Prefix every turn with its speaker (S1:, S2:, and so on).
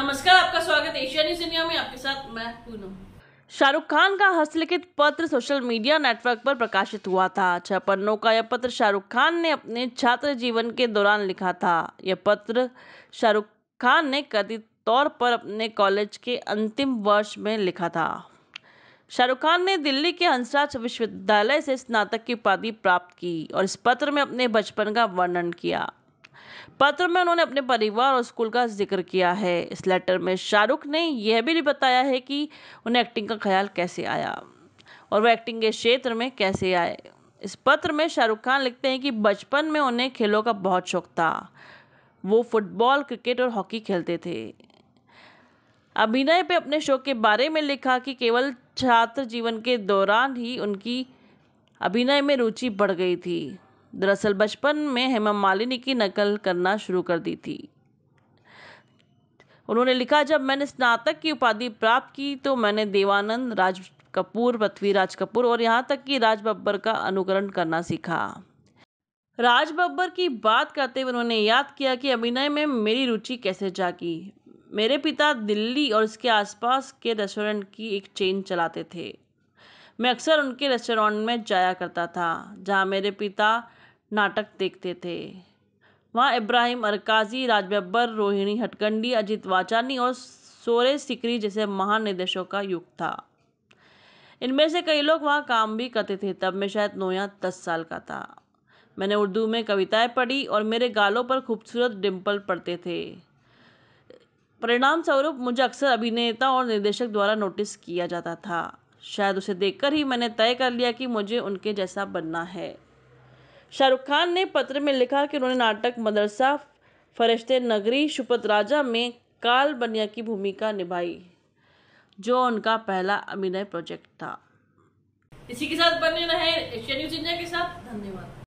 S1: नमस्कार आपका स्वागत एशिया न्यूज इंडिया में आपके साथ मैं पूनम शाहरुख खान का हस्तलिखित पत्र सोशल मीडिया नेटवर्क पर प्रकाशित हुआ था छह पन्नों का यह पत्र शाहरुख खान ने अपने छात्र जीवन के दौरान लिखा था यह पत्र शाहरुख खान ने कथित तौर पर अपने कॉलेज के अंतिम वर्ष में लिखा था शाहरुख खान ने दिल्ली के हंसराज विश्वविद्यालय से स्नातक की उपाधि प्राप्त की और इस पत्र में अपने बचपन का वर्णन किया पत्र में उन्होंने अपने परिवार और स्कूल का जिक्र किया है इस लेटर में शाहरुख ने यह भी बताया है कि उन्हें एक्टिंग का ख्याल कैसे आया और वह एक्टिंग के क्षेत्र में कैसे आए इस पत्र में शाहरुख खान लिखते हैं कि बचपन में उन्हें खेलों का बहुत शौक था वो फुटबॉल क्रिकेट और हॉकी खेलते थे अभिनय पे अपने शौक के बारे में लिखा कि केवल छात्र जीवन के दौरान ही उनकी अभिनय में रुचि बढ़ गई थी दरअसल बचपन में हेमा मालिनी की नकल करना शुरू कर दी थी उन्होंने लिखा जब मैंने स्नातक की उपाधि प्राप्त की तो मैंने देवानंद राज कपूर पृथ्वीराज कपूर और यहाँ तक कि राज बब्बर का अनुकरण करना सीखा राज बब्बर की बात करते हुए उन्होंने याद किया कि अभिनय में मेरी रुचि कैसे जागी मेरे पिता दिल्ली और इसके आसपास के रेस्टोरेंट की एक चेन चलाते थे मैं अक्सर उनके रेस्टोरेंट में जाया करता था जहाँ मेरे पिता नाटक देखते थे वहाँ इब्राहिम अरकाज़ी राजबर रोहिणी हटकंडी अजीत वाचानी और सोरे सिकरी जैसे महान निर्देशकों का युग था इनमें से कई लोग वहाँ काम भी करते थे तब मैं शायद नोया दस साल का था मैंने उर्दू में कविताएं पढ़ी और मेरे गालों पर खूबसूरत डिम्पल पड़ते थे परिणाम स्वरूप मुझे अक्सर अभिनेता और निर्देशक द्वारा नोटिस किया जाता था शायद उसे देखकर ही मैंने तय कर लिया कि मुझे उनके जैसा बनना है शाहरुख खान ने पत्र में लिखा कि उन्होंने नाटक मदरसा फरिश्ते नगरी शुपत राजा में काल बनिया की भूमिका निभाई जो उनका पहला अभिनय प्रोजेक्ट था इसी के साथ बने रहे एशिया न्यूज इंडिया के साथ धन्यवाद